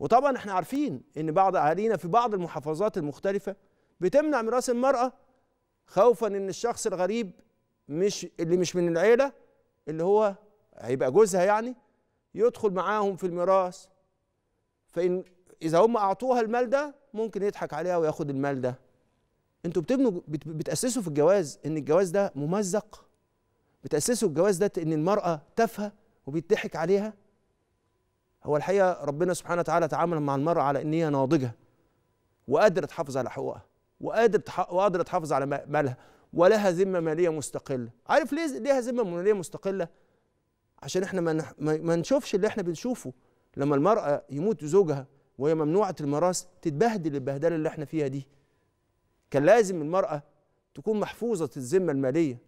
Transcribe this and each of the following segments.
وطبعا احنا عارفين ان بعض اهالينا في بعض المحافظات المختلفه بتمنع ميراث المراه خوفا ان الشخص الغريب مش اللي مش من العيله اللي هو هيبقى جوزها يعني يدخل معاهم في الميراث فان اذا هم اعطوها المال ده ممكن يضحك عليها وياخد المال ده انتوا بتبنوا بتاسسوا في الجواز ان الجواز ده ممزق بتاسسوا الجواز ده ان المراه تافهه وبيضحك عليها هو الحقيقه ربنا سبحانه وتعالى تعامل مع المراه على ان هي ناضجه وقادره تحافظ على حقوقها وقادره وقادره تحافظ على مالها ولها ذمه ماليه مستقله عارف ليه ليها ذمه ماليه مستقله عشان احنا ما, نح... ما نشوفش اللي احنا بنشوفه لما المراه يموت زوجها وهي ممنوعه المراس تتبهدل البهدله اللي احنا فيها دي كان لازم المراه تكون محفوظه الذمه الماليه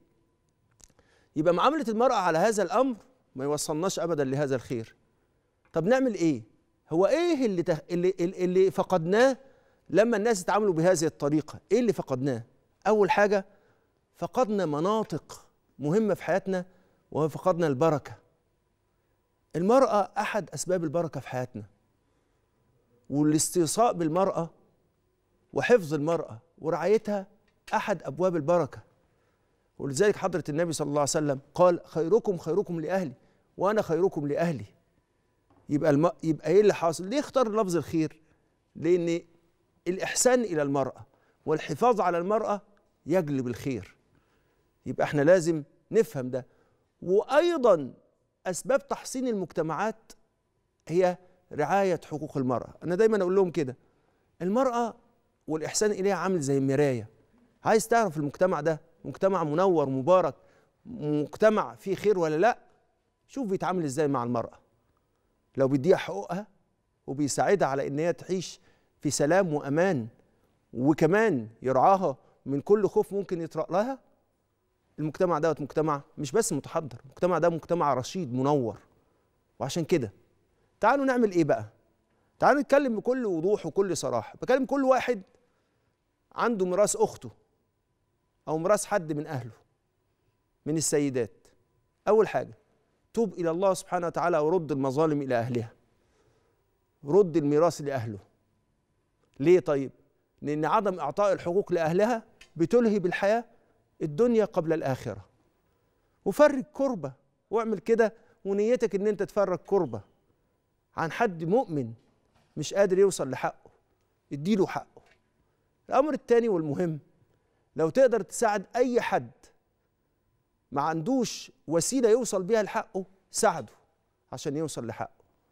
يبقى معامله المراه على هذا الامر ما يوصلناش ابدا لهذا الخير طب نعمل ايه هو ايه اللي تخ... اللي اللي فقدناه لما الناس اتعاملوا بهذه الطريقه ايه اللي فقدناه اول حاجه فقدنا مناطق مهمه في حياتنا وفقدنا البركه المراه احد اسباب البركه في حياتنا والاستيصاء بالمراه وحفظ المراه ورعايتها احد ابواب البركه ولذلك حضره النبي صلى الله عليه وسلم قال خيركم خيركم لاهلي وانا خيركم لاهلي يبقى الم... يبقى ايه اللي حاصل؟ ليه اختار لفظ الخير؟ لان الاحسان الى المراه والحفاظ على المراه يجلب الخير. يبقى احنا لازم نفهم ده. وايضا اسباب تحصين المجتمعات هي رعايه حقوق المراه، انا دايما اقول لهم كده المراه والاحسان اليها عامل زي المرايه. عايز تعرف المجتمع ده مجتمع منور مبارك مجتمع فيه خير ولا لا؟ شوف بيتعامل ازاي مع المراه. لو بيديها حقوقها وبيساعدها على ان هي تعيش في سلام وامان وكمان يرعاها من كل خوف ممكن يطرأ لها المجتمع دوت مجتمع مش بس متحضر المجتمع ده مجتمع رشيد منور وعشان كده تعالوا نعمل ايه بقى تعالوا نتكلم بكل وضوح وكل صراحه بكلم كل واحد عنده ميراث اخته او ميراث حد من اهله من السيدات اول حاجه توب إلى الله سبحانه وتعالى ورد المظالم إلى أهلها رد الميراث لأهله ليه طيب؟ لأن عدم إعطاء الحقوق لأهلها بتلهي بالحياة الدنيا قبل الآخرة وفرج كربة واعمل كده ونيتك إن أنت تفرج كربة عن حد مؤمن مش قادر يوصل لحقه اديله حقه الأمر الثاني والمهم لو تقدر تساعد أي حد ما عندوش وسيله يوصل بيها لحقه ساعده عشان يوصل لحقه